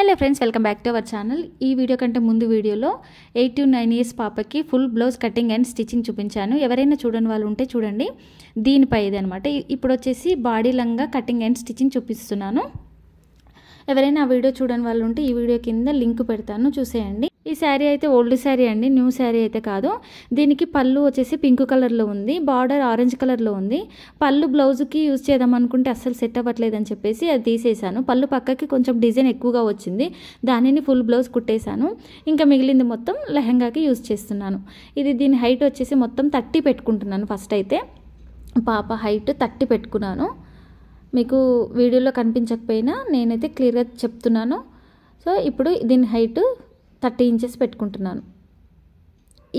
hello friends welcome back to our channel ఈ video కంటే ముందు వీడియోలో ఎయిట్ టు నైన్ ఇయర్స్ పాపకి full blouse cutting and stitching చూపించాను ఎవరైనా చూడని వాళ్ళు ఉంటే చూడండి దీనిపై ఇది అనమాట ఇప్పుడు వచ్చేసి బాడీ లంగా కటింగ్ అండ్ స్టిచ్చింగ్ చూపిస్తున్నాను ఎవరైనా ఆ వీడియో చూడని వాళ్ళు ఉంటే ఈ వీడియో కింద లింక్ పెడతాను చూసేయండి ఈ శారీ అయితే ఓల్డ్ శారీ అండి న్యూ శారీ అయితే కాదు దీనికి పళ్ళు వచ్చేసి పింక్ కలర్లో ఉంది బార్డర్ ఆరెంజ్ కలర్లో ఉంది పళ్ళు బ్లౌజ్కి యూజ్ చేద్దాం అనుకుంటే అస్సలు సెట్ అవ్వట్లేదని చెప్పేసి అది తీసేశాను పళ్ళు పక్కకి కొంచెం డిజైన్ ఎక్కువగా వచ్చింది దానిని ఫుల్ బ్లౌజ్ కుట్టేశాను ఇంకా మిగిలింది మొత్తం లెహంగాకి యూజ్ చేస్తున్నాను ఇది దీని హైట్ వచ్చేసి మొత్తం థర్టీ పెట్టుకుంటున్నాను ఫస్ట్ అయితే పాప హైట్ థర్టీ పెట్టుకున్నాను మీకు వీడియోలో కనిపించకపోయినా నేనైతే క్లియర్గా చెప్తున్నాను సో ఇప్పుడు దీని హైట్ థర్టీ ఇంచెస్ పెట్టుకుంటున్నాను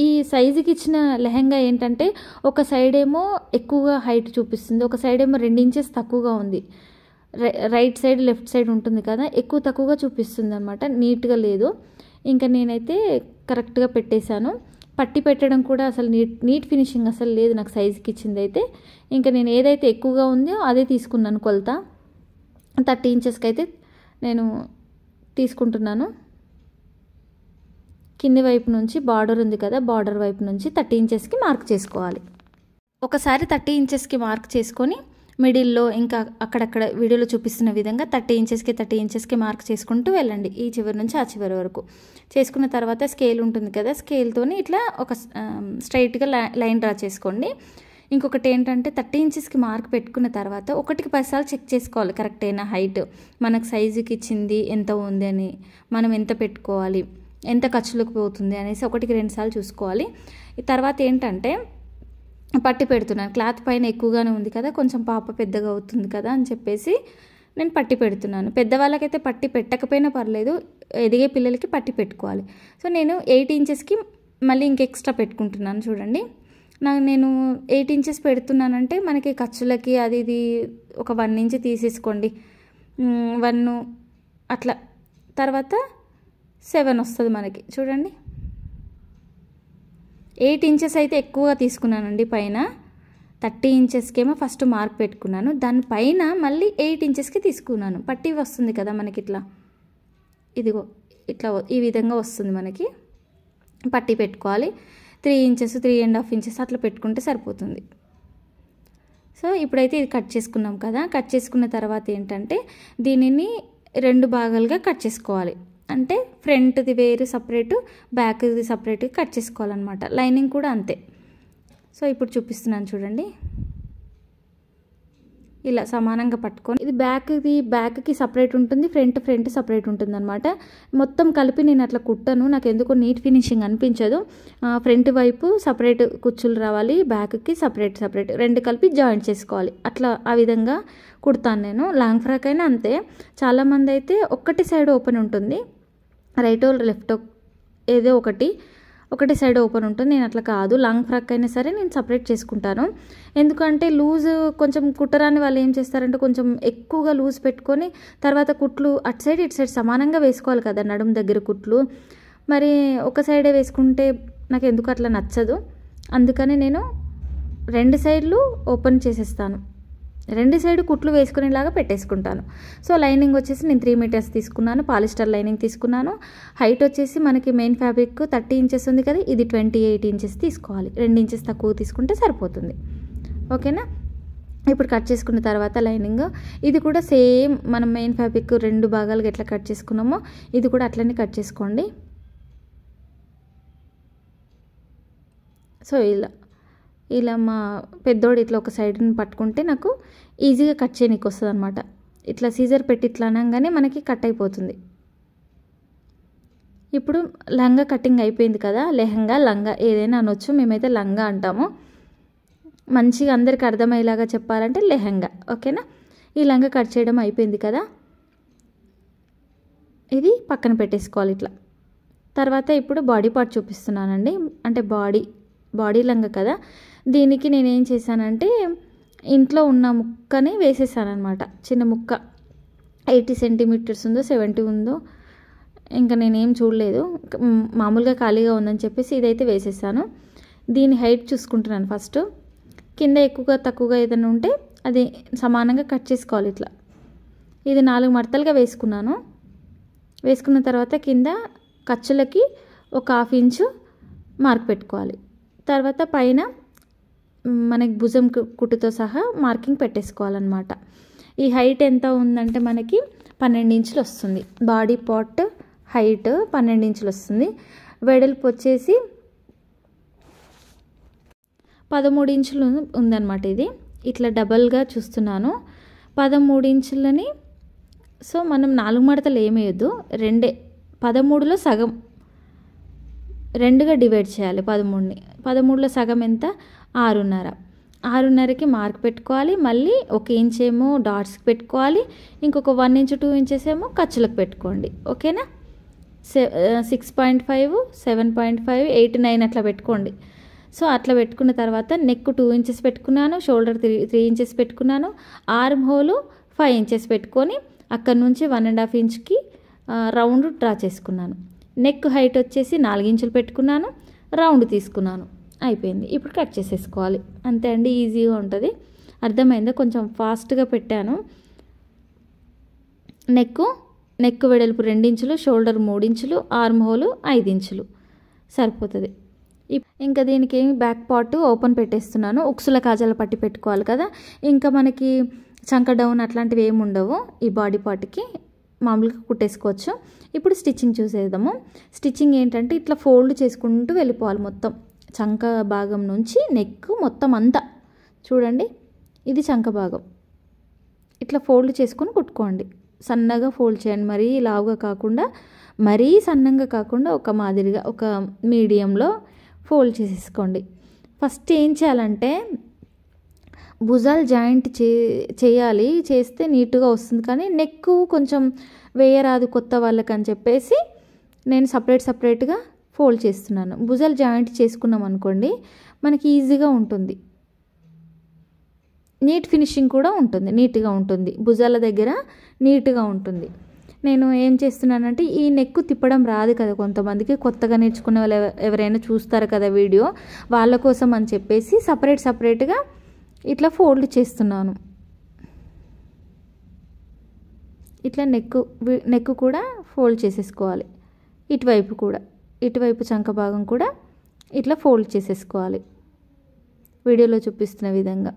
ఈ సైజుకి ఇచ్చిన లెహెంగా ఏంటంటే ఒక సైడ్ ఏమో ఎక్కువగా హైట్ చూపిస్తుంది ఒక సైడ్ ఏమో రెండు ఇంచెస్ తక్కువగా ఉంది రైట్ సైడ్ లెఫ్ట్ సైడ్ ఉంటుంది కదా ఎక్కువ తక్కువగా చూపిస్తుంది అనమాట నీట్గా లేదు ఇంకా నేనైతే కరెక్ట్గా పెట్టేశాను పట్టి పెట్టడం కూడా అసలు నీట్ నీట్ ఫినిషింగ్ అసలు లేదు నాకు సైజుకి ఇచ్చింది అయితే ఇంకా నేను ఏదైతే ఎక్కువగా ఉందో అదే తీసుకున్నాను కొలత థర్టీ ఇంచెస్కి అయితే నేను తీసుకుంటున్నాను కింది వైపు నుంచి బార్డర్ ఉంది కదా బార్డర్ వైపు నుంచి థర్టీ ఇంచెస్కి మార్క్ చేసుకోవాలి ఒకసారి థర్టీ ఇంచెస్కి మార్క్ చేసుకొని మిడిల్లో ఇంకా అక్కడక్కడ వీడియోలో చూపిస్తున్న విధంగా థర్టీ ఇంచెస్కి థర్టీ ఇంచెస్కి మార్క్ చేసుకుంటూ వెళ్ళండి ఈ చివరి నుంచి ఆ చివరి వరకు చేసుకున్న తర్వాత స్కేల్ ఉంటుంది కదా స్కేల్తోని ఇట్లా ఒక స్ట్రైట్గా లైన్ డ్రా చేసుకోండి ఇంకొకటి ఏంటంటే థర్టీ ఇంచెస్కి మార్క్ పెట్టుకున్న తర్వాత ఒకటికి పదిసార్లు చెక్ చేసుకోవాలి కరెక్ట్ అయిన హైట్ మనకు సైజుకి ఇచ్చింది ఎంత ఉంది అని మనం ఎంత పెట్టుకోవాలి ఎంత ఖర్చులకు పోతుంది అనేసి ఒకటికి రెండుసార్లు చూసుకోవాలి తర్వాత ఏంటంటే పట్టి పెడుతున్నాను క్లాత్ పైన ఎక్కువగానే ఉంది కదా కొంచెం పాప పెద్దగా అవుతుంది కదా అని చెప్పేసి నేను పట్టి పెడుతున్నాను పెద్దవాళ్ళకైతే పట్టి పెట్టకపోయినా పర్లేదు ఎదిగే పిల్లలకి పట్టి పెట్టుకోవాలి సో నేను ఎయిట్ ఇంచెస్కి మళ్ళీ ఇంక ఎక్స్ట్రా పెట్టుకుంటున్నాను చూడండి నా నేను ఎయిట్ ఇంచెస్ పెడుతున్నానంటే మనకి ఖర్చులకి అది ఇది ఒక వన్ ఇంచ్ తీసేసుకోండి వన్ అట్లా తర్వాత సెవెన్ వస్తుంది మనకి చూడండి ఎయిట్ ఇంచెస్ అయితే ఎక్కువగా తీసుకున్నానండి పైన థర్టీ ఇంచెస్కేమో ఫస్ట్ మార్క్ పెట్టుకున్నాను దానిపైన మళ్ళీ ఎయిట్ ఇంచెస్కి తీసుకున్నాను పట్టి వస్తుంది కదా మనకి ఇట్లా ఇదిగో ఇట్లా ఈ విధంగా వస్తుంది మనకి పట్టి పెట్టుకోవాలి three inches three and half inches అట్లా పెట్టుకుంటే సరిపోతుంది సో ఇప్పుడైతే ఇది కట్ చేసుకున్నాం కదా కట్ చేసుకున్న తర్వాత ఏంటంటే దీనిని రెండు భాగాలుగా కట్ చేసుకోవాలి అంటే ఫ్రంట్ది వేరు సపరేటు బ్యాక్ది సపరేట్ కట్ చేసుకోవాలన్నమాట లైనింగ్ కూడా అంతే సో ఇప్పుడు చూపిస్తున్నాను చూడండి ఇలా సమానంగా పట్టుకొని ఇది బ్యాక్ది బ్యాక్కి సపరేట్ ఉంటుంది ఫ్రంట్ ఫ్రంట్ సపరేట్ ఉంటుంది అనమాట మొత్తం కలిపి నేను అట్లా కుట్టను నాకు ఎందుకో నీట్ ఫినిషింగ్ అనిపించదు ఫ్రంట్ వైపు సపరేట్ కుచ్చులు రావాలి బ్యాక్కి సపరేట్ సపరేట్ రెండు కలిపి జాయింట్ చేసుకోవాలి అట్లా ఆ విధంగా కుడతాను నేను లాంగ్ ఫ్రాక్ అయినా అంతే చాలామంది అయితే ఒక్కటి సైడ్ ఓపెన్ ఉంటుంది రైట్ లెఫ్ట్ ఏదో ఒకటి ఒకటి సైడ్ ఓపెన్ ఉంటుంది నేను అట్లా కాదు లాంగ్ ఫ్రాక్ అయినా సరే నేను సపరేట్ చేసుకుంటాను ఎందుకంటే లూజ్ కొంచెం కుట్టరాని వాళ్ళు ఏం చేస్తారంటే కొంచెం ఎక్కువగా లూజ్ పెట్టుకొని తర్వాత కుట్లు అటు సైడ్ ఇటు సైడ్ సమానంగా వేసుకోవాలి కదా నడుము దగ్గర కుట్లు మరి ఒక సైడే వేసుకుంటే నాకు ఎందుకు అట్లా నచ్చదు అందుకని నేను రెండు సైడ్లు ఓపెన్ చేసేస్తాను రెండు సైడ్ కుట్లు వేసుకునేలాగా పెట్టేసుకుంటాను సో లైనింగ్ వచ్చేసి నేను త్రీ మీటర్స్ తీసుకున్నాను పాలిస్టర్ లైనింగ్ తీసుకున్నాను హైట్ వచ్చేసి మనకి మెయిన్ ఫ్యాబ్రిక్ థర్టీ ఇంచెస్ ఉంది కదా ఇది ట్వంటీ ఎయిట్ ఇంచెస్ తీసుకోవాలి రెండు ఇంచెస్ తక్కువ తీసుకుంటే సరిపోతుంది ఓకేనా ఇప్పుడు కట్ చేసుకున్న తర్వాత లైనింగ్ ఇది కూడా సేమ్ మనం మెయిన్ ఫ్యాబ్రిక్ రెండు భాగాలుగా ఎట్లా కట్ చేసుకున్నామో ఇది కూడా అట్లనే కట్ చేసుకోండి సో ఇలా ఇలా మా పెద్దోడు ఇట్లా ఒక సైడ్ని పట్టుకుంటే నాకు ఈజీగా కట్ చేయనీకి వస్తుంది అనమాట ఇట్లా సీజర్ పెట్టి ఇట్లా అనగానే మనకి కట్ అయిపోతుంది ఇప్పుడు లంగా కటింగ్ అయిపోయింది కదా లెహంగా లంగా ఏదైనా అనొచ్చు మేమైతే లంగా అంటాము మంచిగా అందరికి అర్థమయ్యేలాగా చెప్పాలంటే లెహంగా ఓకేనా ఈ లంగా కట్ చేయడం అయిపోయింది కదా ఇది పక్కన పెట్టేసుకోవాలి ఇట్లా తర్వాత ఇప్పుడు బాడీ పార్ట్ చూపిస్తున్నానండి అంటే బాడీ బాడీ లంగా కదా దీనికి నేనేం చేశానంటే ఇంట్లో ఉన్న ముక్కని వేసేసానమాట చిన్న ముక్క ఎయిటీ సెంటీమీటర్స్ ఉందో సెవెంటీ ఉందో ఇంకా నేనేం చూడలేదు మామూలుగా ఖాళీగా ఉందని చెప్పేసి ఇదైతే వేసేసాను దీని హైట్ చూసుకుంటున్నాను ఫస్ట్ కింద ఎక్కువగా తక్కువగా ఏదైనా ఉంటే అది సమానంగా కట్ చేసుకోవాలి ఇట్లా ఇది నాలుగు మడతలుగా వేసుకున్నాను వేసుకున్న తర్వాత కింద ఖర్చులకి ఒక హాఫ్ ఇంచు మార్క్ పెట్టుకోవాలి తర్వాత పైన మనకి భుజం కుట్టుతో సహా మార్కింగ్ పెట్టేసుకోవాలన్నమాట ఈ హైట్ ఎంత ఉందంటే మనకి పన్నెండు ఇంచులు వస్తుంది బాడీ పార్ట్ హైట్ పన్నెండు ఇంచులు వస్తుంది వెడల్పు వచ్చేసి పదమూడు ఇంచులు ఉందన్నమాట ఇది ఇట్లా డబల్గా చూస్తున్నాను పదమూడు ఇంచులని సో మనం నాలుగు మడతలు ఏమేయద్దు రెండే పదమూడులో సగం రెండుగా డివైడ్ చేయాలి పదమూడుని పదమూడులో సగం ఎంత ఆరున్నర ఆరున్నరకి మార్క్ పెట్టుకోవాలి మళ్ళీ ఒక ఇంచ్ ఏమో డాట్స్కి పెట్టుకోవాలి ఇంకొక వన్ ఇంచ్ టూ ఇంచెస్ ఏమో ఖర్చులకు పెట్టుకోండి ఓకేనా six point five seven point five eight nine అట్లా పెట్టుకోండి సో అట్లా పెట్టుకున్న తర్వాత నెక్ టూ ఇంచెస్ పెట్టుకున్నాను షోల్డర్ త్రీ త్రీ ఇంచెస్ పెట్టుకున్నాను ఆర్మ్ హోలు ఫైవ్ ఇంచెస్ పెట్టుకొని అక్కడ నుంచి వన్ అండ్ హాఫ్ ఇంచ్కి రౌండ్ డ్రా చేసుకున్నాను నెక్ హైట్ వచ్చేసి నాలుగు ఇంచులు పెట్టుకున్నాను రౌండ్ తీసుకున్నాను అయిపోయింది ఇప్పుడు కట్ చేసేసుకోవాలి అంతే అండి ఈజీగా ఉంటుంది అర్థమైందా కొంచెం ఫాస్ట్గా పెట్టాను నెక్ నెక్ వెడల్పు రెండించులు షోల్డర్ మూడించులు ఆర్మ్ హోలు ఇంచులు సరిపోతుంది ఇంకా దీనికి ఏమి బ్యాక్ పార్ట్ ఓపెన్ పెట్టేస్తున్నాను ఉక్సుల కాజాలు పట్టి పెట్టుకోవాలి కదా ఇంకా మనకి చంక డౌన్ అట్లాంటివి ఏమి ఉండవు ఈ బాడీ పార్ట్కి మామూలుగా కుట్టేసుకోవచ్చు ఇప్పుడు స్టిచ్చింగ్ చూసేద్దాము స్టిచ్చింగ్ ఏంటంటే ఇట్లా ఫోల్డ్ చేసుకుంటూ వెళ్ళిపోవాలి మొత్తం చంక భాగం నుంచి నెక్ మొత్తం అంతా చూడండి ఇది చంక భాగం ఇట్లా ఫోల్డ్ చేసుకొని కుట్టుకోండి సన్నగా ఫోల్డ్ చేయండి మరీ లావుగా కాకుండా మరీ సన్నంగా కాకుండా ఒక మాదిరిగా ఒక మీడియంలో ఫోల్డ్ చేసేసుకోండి ఫస్ట్ ఏం చేయాలంటే భుజాలు జాయింట్ చే చేయాలి చేస్తే నీట్గా వస్తుంది కానీ నెక్ కొంచెం వేయరాదు కొత్త వాళ్ళకని చెప్పేసి నేను సపరేట్ సపరేట్గా ఫోల్డ్ చేస్తున్నాను భుజాలు జాయింట్ చేసుకున్నాం అనుకోండి మనకి ఈజీగా ఉంటుంది నీట్ ఫినిషింగ్ కూడా ఉంటుంది నీట్గా ఉంటుంది భుజాల దగ్గర నీట్గా ఉంటుంది నేను ఏం చేస్తున్నానంటే ఈ నెక్ తిప్పడం రాదు కదా కొంతమందికి కొత్తగా నేర్చుకునే వాళ్ళు ఎవరైనా చూస్తారు కదా వీడియో వాళ్ళ కోసం అని చెప్పేసి సపరేట్ సపరేట్గా ఇట్లా ఫోల్డ్ చేస్తున్నాను ఇట్లా నెక్ నెక్ కూడా ఫోల్డ్ చేసేసుకోవాలి ఇటువైపు కూడా ఇటువైపు చంక భాగం కూడా ఇట్లా ఫోల్డ్ చేసేసుకోవాలి వీడియోలో చూపిస్తున్న విధంగా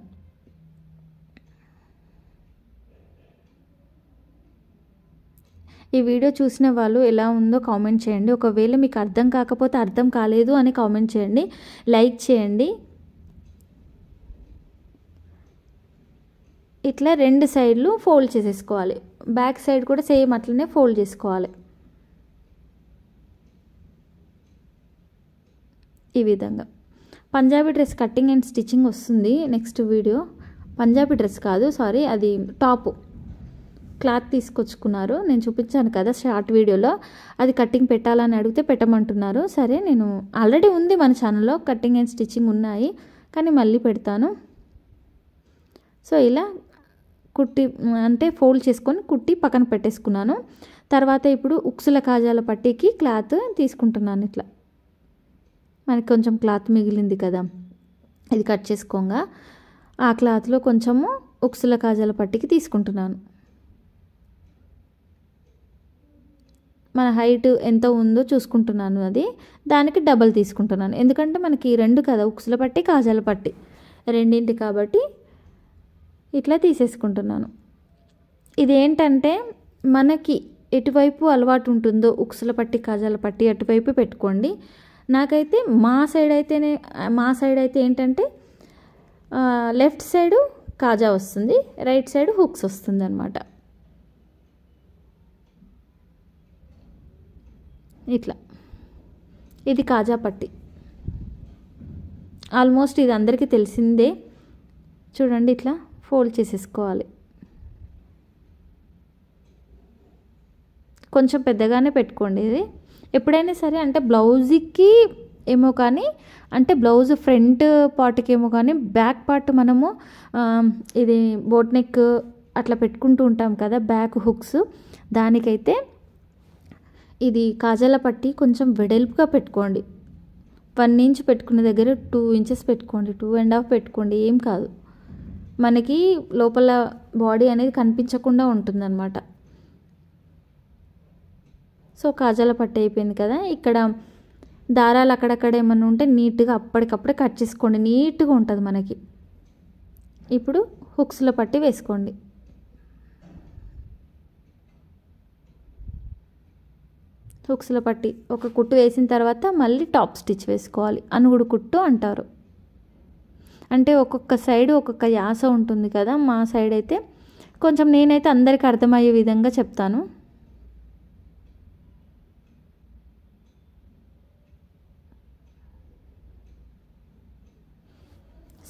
ఈ వీడియో చూసిన వాళ్ళు ఎలా ఉందో కామెంట్ చేయండి ఒకవేళ మీకు అర్థం కాకపోతే అర్థం కాలేదు అని కామెంట్ చేయండి లైక్ చేయండి ఇట్లా రెండు సైడ్లు ఫోల్డ్ చేసేసుకోవాలి బ్యాక్ సైడ్ కూడా సేమ్ అట్లనే ఫోల్డ్ చేసుకోవాలి ఈ విధంగా Punjabi dress cutting and stitching వస్తుంది నెక్స్ట్ వీడియో పంజాబీ డ్రెస్ కాదు సారీ అది టాపు క్లాత్ తీసుకొచ్చుకున్నారు నేను చూపించాను కదా షార్ట్ వీడియోలో అది కటింగ్ పెట్టాలని అడిగితే పెట్టమంటున్నారు సరే నేను ఆల్రెడీ ఉంది మన ఛానల్లో కటింగ్ అండ్ స్టిచ్చింగ్ ఉన్నాయి కానీ మళ్ళీ పెడతాను సో ఇలా కుట్టి అంటే ఫోల్డ్ చేసుకొని కుట్టి పక్కన పెట్టేసుకున్నాను తర్వాత ఇప్పుడు ఉక్సుల కాజాల పట్టీకి క్లాత్ తీసుకుంటున్నాను ఇట్లా మనకి కొంచెం క్లాత్ మిగిలింది కదా ఇది కట్ చేసుకోగా ఆ క్లాత్లో కొంచెము ఉక్సుల కాజాల పట్టికి తీసుకుంటున్నాను మన హైట్ ఎంత ఉందో చూసుకుంటున్నాను అది దానికి డబల్ తీసుకుంటున్నాను ఎందుకంటే మనకి రెండు కదా ఉక్సుల పట్టి కాజాల పట్టి రెండింటి కాబట్టి ఇట్లా తీసేసుకుంటున్నాను ఇదేంటంటే మనకి ఎటువైపు అలవాటు ఉంటుందో ఉక్సుల పట్టి కాజాల పట్టి అటువైపు పెట్టుకోండి నాకైతే మా సైడ్ అయితేనే మా సైడ్ అయితే ఏంటంటే లెఫ్ట్ సైడు కాజా వస్తుంది రైట్ సైడ్ హుక్స్ వస్తుంది అనమాట ఇట్లా ఇది కాజా పట్టి ఆల్మోస్ట్ ఇది అందరికీ తెలిసిందే చూడండి ఇట్లా ఫోల్డ్ చేసేసుకోవాలి కొంచెం పెద్దగానే పెట్టుకోండి ఇది ఎప్పుడైనా సరే అంటే బ్లౌజ్కి ఏమో కానీ అంటే బ్లౌజ్ ఫ్రంట్ పార్ట్కి ఏమో కానీ బ్యాక్ పార్ట్ మనము ఇది బోట్ నెక్ అట్లా పెట్టుకుంటూ ఉంటాం కదా బ్యాక్ హుక్స్ దానికైతే ఇది కాజాల పట్టి కొంచెం వెడల్పుగా పెట్టుకోండి వన్ ఇంచ్ పెట్టుకునే దగ్గర టూ ఇంచెస్ పెట్టుకోండి టూ అండ్ హాఫ్ పెట్టుకోండి ఏం కాదు మనకి లోపల బాడీ అనేది కనిపించకుండా ఉంటుందన్నమాట సో కాజాల పట్టు అయిపోయింది కదా ఇక్కడ దారాలు అక్కడక్కడ ఏమైనా ఉంటే నీట్గా అప్పటికప్పుడే కట్ చేసుకోండి నీట్గా ఉంటుంది మనకి ఇప్పుడు హుక్స్లో పట్టి వేసుకోండి హుక్స్లో పట్టి ఒక కుట్టు వేసిన తర్వాత మళ్ళీ టాప్ స్టిచ్ వేసుకోవాలి అనుగుడు కుట్టు అంటారు అంటే ఒక్కొక్క సైడ్ ఒక్కొక్క యాస ఉంటుంది కదా మా సైడ్ అయితే కొంచెం నేనైతే అందరికీ అర్థమయ్యే విధంగా చెప్తాను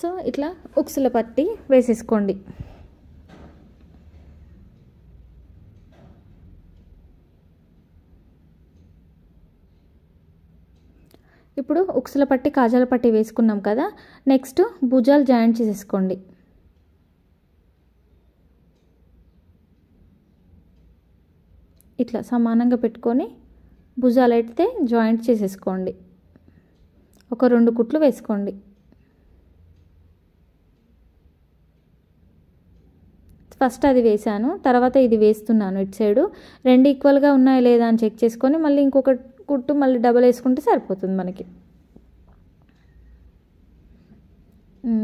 సో ఇట్లా ఉక్సుల పట్టి వేసేసుకోండి ఇప్పుడు ఉక్సుల పట్టి కాజాల పట్టి వేసుకున్నాం కదా నెక్స్ట్ భుజాలు జాయింట్ చేసేసుకోండి ఇట్లా సమానంగా పెట్టుకొని భుజాలు అయితే జాయింట్ చేసేసుకోండి ఒక రెండు కుట్లు వేసుకోండి ఫస్ట్ అది వేసాను తర్వాత ఇది వేస్తున్నాను ఇటు సైడు రెండు ఈక్వల్గా ఉన్నాయా లేదా అని చెక్ చేసుకొని మళ్ళీ ఇంకొక కుట్టు మళ్ళీ డబల్ వేసుకుంటే సరిపోతుంది మనకి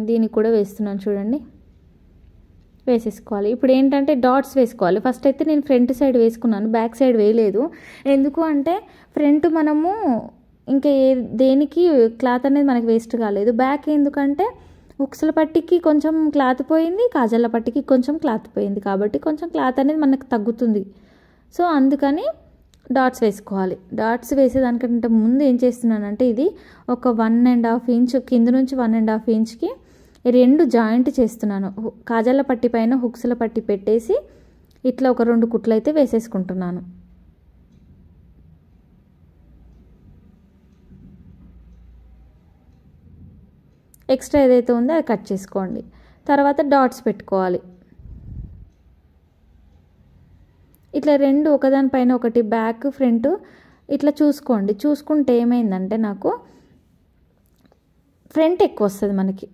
దీనికి కూడా వేస్తున్నాను చూడండి వేసేసుకోవాలి ఇప్పుడు ఏంటంటే డాట్స్ వేసుకోవాలి ఫస్ట్ అయితే నేను ఫ్రంట్ సైడ్ వేసుకున్నాను బ్యాక్ సైడ్ వేయలేదు ఎందుకు అంటే ఫ్రంట్ మనము ఇంకా ఏ దేనికి క్లాత్ అనేది మనకి వేస్ట్ కాలేదు బ్యాక్ ఎందుకంటే ఉక్సల పట్టికి కొంచెం క్లాత్ పోయింది కాజల పట్టికి కొంచెం క్లాత్ పోయింది కాబట్టి కొంచెం క్లాత్ అనేది మనకు తగ్గుతుంది సో అందుకని డాట్స్ వేసుకోవాలి డాట్స్ వేసేదానికంటే ముందు ఏం చేస్తున్నానంటే ఇది ఒక వన్ అండ్ హాఫ్ ఇంచ్ కింద నుంచి వన్ అండ్ హాఫ్ ఇంచ్కి రెండు జాయింట్ చేస్తున్నాను కాజల పట్టి పైన హుక్స్ల పట్టి పెట్టేసి ఇట్లా ఒక రెండు కుట్లు అయితే వేసేసుకుంటున్నాను ఎక్స్ట్రా ఏదైతే ఉందో అది కట్ చేసుకోండి తర్వాత డాట్స్ పెట్టుకోవాలి ఇట్లా రెండు ఒకదానిపైన ఒకటి బ్యాక్ ఫ్రంట్ ఇట్లా చూసుకోండి చూసుకుంటే ఏమైందంటే నాకు ఫ్రంట్ ఎక్కువ వస్తుంది మనకి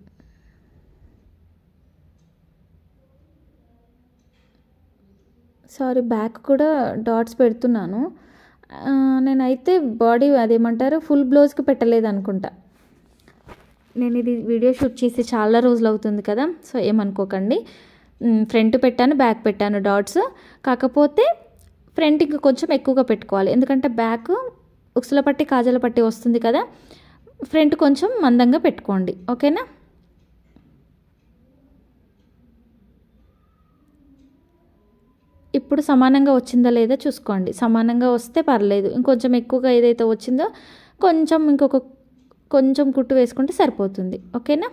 సారీ బ్యాక్ కూడా డాట్స్ పెడుతున్నాను నేనైతే బాడీ అదేమంటారు ఫుల్ బ్లౌజ్కి పెట్టలేదు అనుకుంటా నేను ఇది వీడియో షూట్ చేసి చాలా రోజులు అవుతుంది కదా సో ఏమనుకోకండి ఫ్రంట్ పెట్టాను బ్యాక్ పెట్టాను డాట్స్ కాకపోతే ఫ్రంట్ ఇంకా కొంచెం ఎక్కువగా పెట్టుకోవాలి ఎందుకంటే బ్యాక్ ఉక్సుల పట్టి కాజల పట్టి వస్తుంది కదా ఫ్రంట్ కొంచెం మందంగా పెట్టుకోండి ఓకేనా ఇప్పుడు సమానంగా వచ్చిందా లేదా చూసుకోండి సమానంగా వస్తే పర్లేదు ఇంకొంచెం ఎక్కువగా ఏదైతే వచ్చిందో కొంచెం ఇంకొక కొంచెం కుట్టు వేసుకుంటే సరిపోతుంది ఓకేనా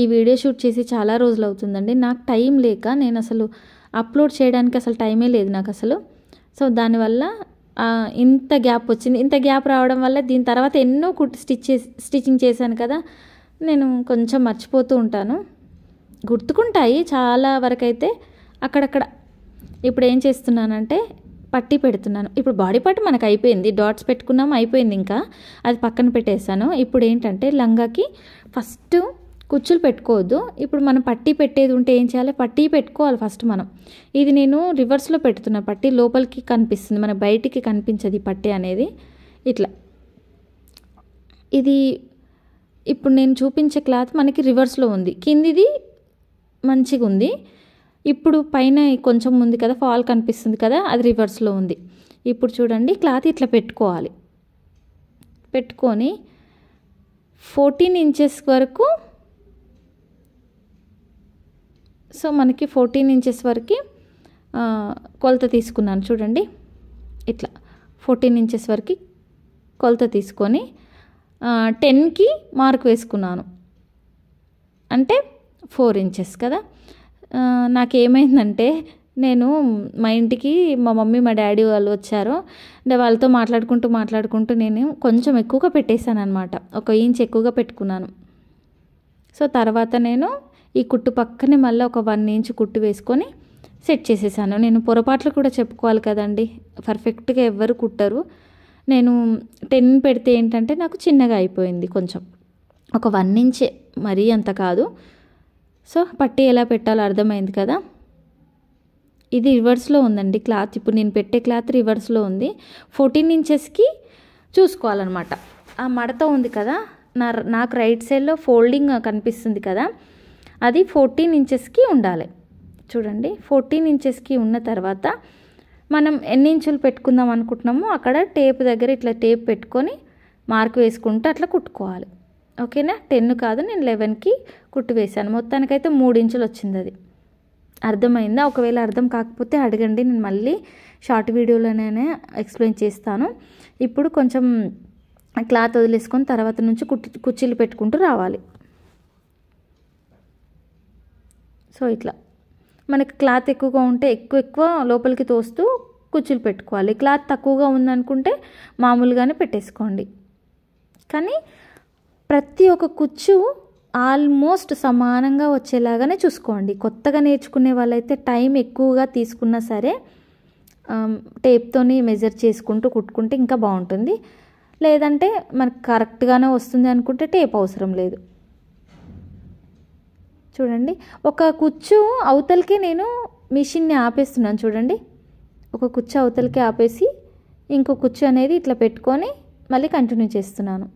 ఈ వీడియో షూట్ చేసి చాలా రోజులు అవుతుందండి నాకు టైం లేక నేను అసలు అప్లోడ్ చేయడానికి అసలు టైమే లేదు నాకు అసలు సో దానివల్ల ఇంత గ్యాప్ వచ్చింది ఇంత గ్యాప్ రావడం వల్ల దీని తర్వాత ఎన్నో కుట్టు స్టిచ్ స్టిచ్చింగ్ చేశాను కదా నేను కొంచెం మర్చిపోతూ ఉంటాను గుర్తుకుంటాయి చాలా వరకైతే అక్కడక్కడ ఇప్పుడు ఏం చేస్తున్నానంటే పట్టి పెడుతున్నాను ఇప్పుడు బాడీ పార్ట్ మనకు అయిపోయింది డాట్స్ పెట్టుకున్నాం అయిపోయింది ఇంకా అది పక్కన పెట్టేశాను ఇప్పుడు ఏంటంటే లంగాకి ఫస్ట్ కుచ్చులు పెట్టుకోవద్దు ఇప్పుడు మనం పట్టీ పెట్టేది ఉంటే ఏం చేయాలి పట్టీ పెట్టుకోవాలి ఫస్ట్ మనం ఇది నేను రివర్స్లో పెడుతున్నా పట్టీ లోపలికి కనిపిస్తుంది మన బయటికి కనిపించదు ఈ పట్టీ అనేది ఇట్లా ఇది ఇప్పుడు నేను చూపించే క్లాత్ మనకి రివర్స్లో ఉంది కిందిది మంచిగా ఉంది ఇప్పుడు పైన కొంచెం ఉంది కదా ఫాల్ కనిపిస్తుంది కదా అది రివర్స్లో ఉంది ఇప్పుడు చూడండి క్లాత్ ఇట్లా పెట్టుకోవాలి పెట్టుకొని ఫోర్టీన్ ఇంచెస్ వరకు సో మనకి ఫోర్టీన్ ఇంచెస్ వరకు కొలత తీసుకున్నాను చూడండి ఇట్లా ఫోర్టీన్ ఇంచెస్ వరకు కొలత తీసుకొని టెన్కి మార్క్ వేసుకున్నాను అంటే ఫోర్ ఇంచెస్ కదా నాకేమైందంటే నేను మా ఇంటికి మా మమ్మీ మా డాడీ వాళ్ళు వచ్చారు అంటే వాళ్ళతో మాట్లాడుకుంటూ మాట్లాడుకుంటూ నేను కొంచెం ఎక్కువగా పెట్టేశాను అనమాట ఒక ఇంచ్ ఎక్కువగా పెట్టుకున్నాను సో తర్వాత నేను ఈ కుట్టు పక్కనే మళ్ళీ ఒక వన్ ఇంచ్ కుట్టు వేసుకొని సెట్ చేసేసాను నేను పొరపాట్లు కూడా చెప్పుకోవాలి కదండి పర్ఫెక్ట్గా ఎవ్వరు కుట్టరు నేను టెన్ పెడితే ఏంటంటే నాకు చిన్నగా అయిపోయింది కొంచెం ఒక వన్ ఇంచే మరీ అంత కాదు సో పట్టి ఎలా పెట్టాలో అర్థమైంది కదా ఇది రివర్స్లో ఉందండి క్లాత్ ఇప్పుడు నేను పెట్టే క్లాత్ రివర్స్లో ఉంది ఫోర్టీన్ ఇంచెస్కి చూసుకోవాలన్నమాట ఆ మడత ఉంది కదా నా నాకు రైట్ సైడ్లో ఫోల్డింగ్ కనిపిస్తుంది కదా అది ఫోర్టీన్ ఇంచెస్కి ఉండాలి చూడండి ఫోర్టీన్ ఇంచెస్కి ఉన్న తర్వాత మనం ఎన్ని ఇంచులు పెట్టుకుందాం అనుకుంటున్నామో అక్కడ టేప్ దగ్గర ఇట్లా టేప్ పెట్టుకొని మార్క్ వేసుకుంటూ అట్లా కుట్టుకోవాలి ఓకేనా టెన్ కాదు నేను లెవెన్కి కుట్టు వేశాను మొత్తానికైతే మూడు ఇంచులు వచ్చింది అది అర్థమైందా ఒకవేళ అర్థం కాకపోతే అడగండి నేను మళ్ళీ షార్ట్ వీడియోలోనే ఎక్స్ప్లెయిన్ చేస్తాను ఇప్పుడు కొంచెం క్లాత్ వదిలేసుకొని తర్వాత నుంచి కుట్టి కుచ్చీలు పెట్టుకుంటూ రావాలి సో ఇట్లా మనకి క్లాత్ ఎక్కువగా ఉంటే ఎక్కువ ఎక్కువ లోపలికి తోస్తూ కుచ్చీలు పెట్టుకోవాలి క్లాత్ తక్కువగా ఉందనుకుంటే మామూలుగానే పెట్టేసుకోండి కానీ ప్రతి ఒక్క కుచ్చు ఆల్మోస్ట్ సమానంగా వచ్చేలాగానే చూసుకోండి కొత్తగా నేర్చుకునే వాళ్ళైతే టైం ఎక్కువగా తీసుకున్నా సరే టేప్తోని మెజర్ చేసుకుంటూ కుట్టుకుంటే ఇంకా బాగుంటుంది లేదంటే మనకు కరెక్ట్గానే వస్తుంది అనుకుంటే టేప్ అవసరం లేదు చూడండి ఒక కుచ్చు అవతలకే నేను మిషన్ని ఆపేస్తున్నాను చూడండి ఒక కుచ్చు అవతలకే ఆపేసి ఇంకో కుచ్చు అనేది ఇట్లా పెట్టుకొని మళ్ళీ కంటిన్యూ చేస్తున్నాను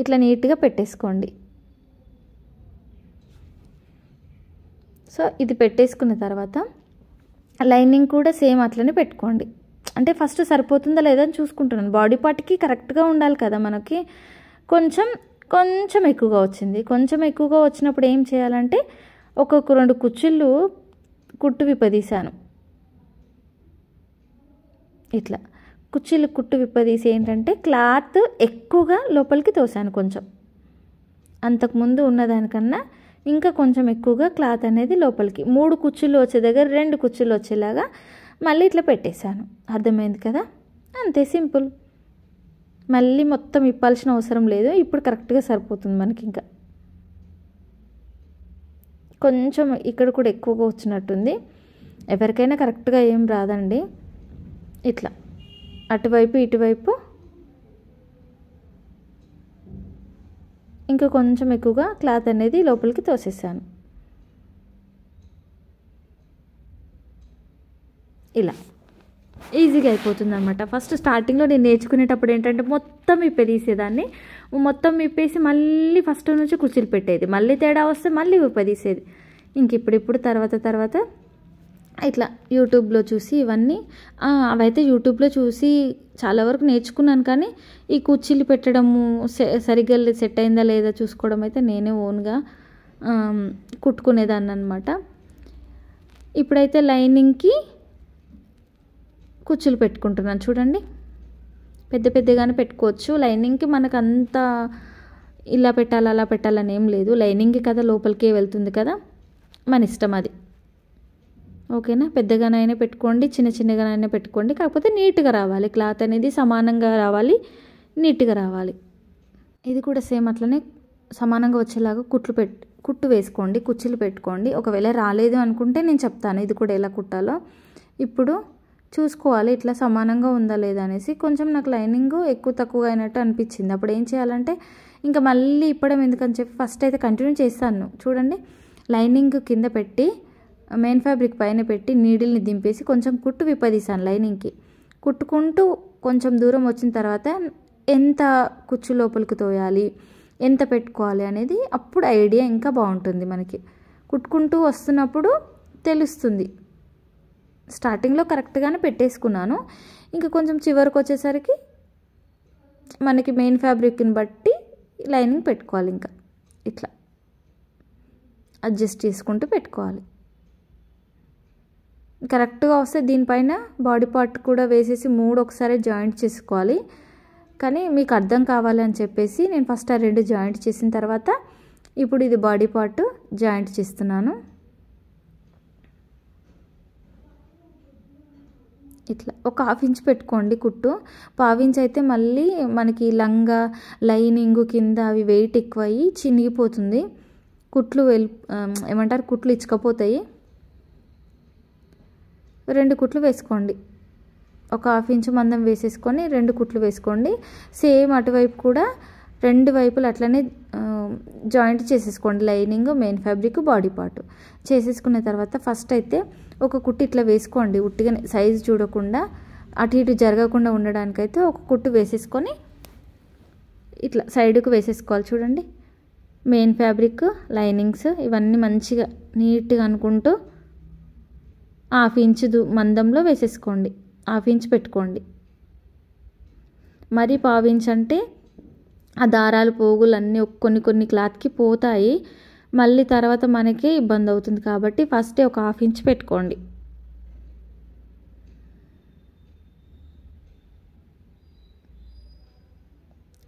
ఇట్లా నీట్గా పెట్టేసుకోండి సో ఇది పెట్టేసుకున్న తర్వాత లైనింగ్ కూడా సేమ్ అట్లనే పెట్టుకోండి అంటే ఫస్ట్ సరిపోతుందా లేదా అని చూసుకుంటున్నాను బాడీ పార్ట్కి కరెక్ట్గా ఉండాలి కదా మనకి కొంచెం కొంచెం ఎక్కువగా వచ్చింది కొంచెం ఎక్కువగా వచ్చినప్పుడు ఏం చేయాలంటే ఒక్కొక్క రెండు కుచ్చుళ్ళు కుట్టు విప్పదీశాను ఇట్లా కుర్చీలు కుట్టు విప్పదీసి ఏంటంటే క్లాత్ ఎక్కువగా లోపలికి తోసాను కొంచెం అంతకుముందు ఉన్నదానికన్నా ఇంకా కొంచెం ఎక్కువగా క్లాత్ అనేది లోపలికి మూడు కుర్చీలు వచ్చే దగ్గర రెండు కుర్చీలు వచ్చేలాగా మళ్ళీ ఇట్లా పెట్టేశాను అర్థమైంది కదా అంతే సింపుల్ మళ్ళీ మొత్తం ఇప్పాల్సిన అవసరం లేదు ఇప్పుడు కరెక్ట్గా సరిపోతుంది మనకి ఇంకా కొంచెం ఇక్కడ కూడా ఎక్కువగా వచ్చినట్టుంది ఎవరికైనా కరెక్ట్గా ఏం రాదండి ఇట్లా అటువైపు ఇటువైపు ఇంకా కొంచెం ఎక్కువగా క్లాత్ అనేది లోపలికి తోసేసాను ఇలా ఈజీగా అయిపోతుంది అనమాట ఫస్ట్ స్టార్టింగ్లో నేను నేర్చుకునేటప్పుడు ఏంటంటే మొత్తం ఇప్పదీసేదాన్ని మొత్తం ఇప్పేసి మళ్ళీ ఫస్ట్ నుంచి కుర్చీలు పెట్టేది మళ్ళీ తేడా వస్తే మళ్ళీ ఇప్పదీసేది ఇంక ఇప్పుడిప్పుడు తర్వాత తర్వాత ఇట్లా యూట్యూబ్లో చూసి ఇవన్నీ అవైతే యూట్యూబ్లో చూసి చాలా వరకు నేర్చుకున్నాను కానీ ఈ కుర్చీలు పెట్టడము సరిగ్గా సెట్ అయిందా లేదా చూసుకోవడం అయితే నేనే ఓన్గా కుట్టుకునేదాన్ని అనమాట ఇప్పుడైతే లైనింగ్కి కుర్చీలు పెట్టుకుంటున్నాను చూడండి పెద్ద పెద్దగానే పెట్టుకోవచ్చు లైనింగ్కి మనకు అంత ఇలా పెట్టాలి అలా పెట్టాలని ఏం లేదు లైనింగ్కి కదా లోపలికే వెళ్తుంది కదా మన ఇష్టం అది ఓకేనా పెద్దగానైనా పెట్టుకోండి చిన్న చిన్నగానైనా పెట్టుకోండి కాకపోతే నీట్గా రావాలి క్లాత్ అనేది సమానంగా రావాలి నీట్గా రావాలి ఇది కూడా సేమ్ అట్లనే సమానంగా వచ్చేలాగా కుట్లు పెట్ కుట్టు వేసుకోండి కుచ్చులు పెట్టుకోండి ఒకవేళ రాలేదు అనుకుంటే నేను చెప్తాను ఇది కూడా ఎలా కుట్టాలో ఇప్పుడు చూసుకోవాలి ఇట్లా సమానంగా ఉందా లేదా అనేసి కొంచెం నాకు లైనింగ్ ఎక్కువ తక్కువ అయినట్టు అనిపించింది అప్పుడు ఏం చేయాలంటే ఇంకా మళ్ళీ ఇప్పడం ఎందుకని చెప్పి ఫస్ట్ అయితే కంటిన్యూ చేస్తాను చూడండి లైనింగ్ కింద పెట్టి మెయిన్ ఫ్యాబ్రిక్ పైన పెట్టి నీడిల్ని దింపేసి కొంచెం కుట్టు విప్పదీసాను లైనింగ్కి కుట్టుకుంటూ కొంచెం దూరం వచ్చిన తర్వాత ఎంత కుచ్చు లోపలికి తోయాలి ఎంత పెట్టుకోవాలి అనేది అప్పుడు ఐడియా ఇంకా బాగుంటుంది మనకి కుట్టుకుంటూ వస్తున్నప్పుడు తెలుస్తుంది స్టార్టింగ్లో కరెక్ట్గానే పెట్టేసుకున్నాను ఇంకా కొంచెం చివరికి వచ్చేసరికి మనకి మెయిన్ ఫ్యాబ్రిక్ని బట్టి లైనింగ్ పెట్టుకోవాలి ఇంకా ఇట్లా అడ్జస్ట్ చేసుకుంటూ పెట్టుకోవాలి కరెక్ట్గా వస్తే దీనిపైన బాడీ పార్ట్ కూడా వేసేసి మూడు ఒకసారి జాయింట్ చేసుకోవాలి కానీ మీకు అర్థం కావాలని చెప్పేసి నేను ఫస్ట్ ఆ రెండు జాయింట్ చేసిన తర్వాత ఇప్పుడు ఇది బాడీ పార్ట్ జాయింట్ చేస్తున్నాను ఇట్లా ఒక హాఫ్ ఇంచ్ పెట్టుకోండి కుట్టు పావు ఇంచ్ అయితే మళ్ళీ మనకి లంగా లైనింగ్ కింద అవి వెయిట్ ఎక్కువ అయ్యి చినిగిపోతుంది కుట్లు వెళ్ ఏమంటారు కుట్లు ఇచ్చకపోతాయి రెండు కుట్లు వేసుకోండి ఒక హాఫ్ ఇంచ్ మందం వేసేసుకొని రెండు కుట్లు వేసుకోండి సేమ్ అటువైపు కూడా రెండు వైపులు అట్లనే జాయింట్ చేసేసుకోండి lining main fabric body part చేసేసుకున్న తర్వాత ఫస్ట్ అయితే ఒక కుట్టు ఇట్లా వేసుకోండి ఉట్టిగా సైజు చూడకుండా అటు ఇటు జరగకుండా ఉండడానికైతే ఒక కుట్టు వేసేసుకొని ఇట్లా సైడ్కు వేసేసుకోవాలి చూడండి మెయిన్ ఫ్యాబ్రిక్ లైనింగ్స్ ఇవన్నీ మంచిగా నీట్గా అనుకుంటూ హాఫ్ ఇంచ్ మందంలో వేసేసుకోండి హాఫ్ ఇంచ్ పెట్టుకోండి మరి పావు ఇంచ్ అంటే ఆ దారాలు పోగులన్నీ కొన్ని కొన్ని క్లాత్కి పోతాయి మళ్ళీ తర్వాత మనకి ఇబ్బంది అవుతుంది కాబట్టి ఫస్ట్ ఒక హాఫ్ ఇంచ్ పెట్టుకోండి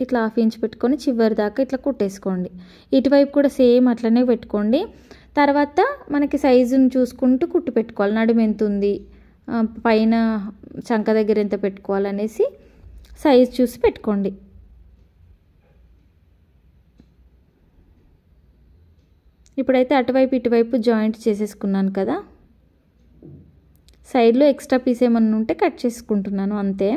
ఇట్లా హాఫ్ ఇంచ్ పెట్టుకొని చివరి దాకా ఇట్లా కుట్టేసుకోండి ఇటువైపు కూడా సేమ్ అట్లనే పెట్టుకోండి తర్వాత మనకి సైజుని చూసుకుంటూ కుట్టు పెట్టుకోవాలి నడుము ఎంత ఉంది పైన చంక దగ్గర ఎంత పెట్టుకోవాలనేసి సైజ్ చూసి పెట్టుకోండి ఇప్పుడైతే అటువైపు ఇటువైపు జాయింట్ చేసేసుకున్నాను కదా సైడ్లో ఎక్స్ట్రా పీస్ ఏమన్నా ఉంటే కట్ చేసుకుంటున్నాను అంతే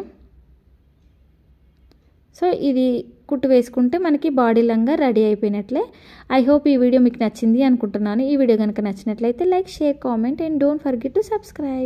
సో ఇది కుట్టు వేసుకుంటే మనకి బాడీ లంగా రెడీ అయిపోయినట్లే ఐ హోప్ ఈ వీడియో మీకు నచ్చింది అనుకుంటున్నాను ఈ వీడియో కనుక నచ్చినట్లయితే like share comment and don't forget to subscribe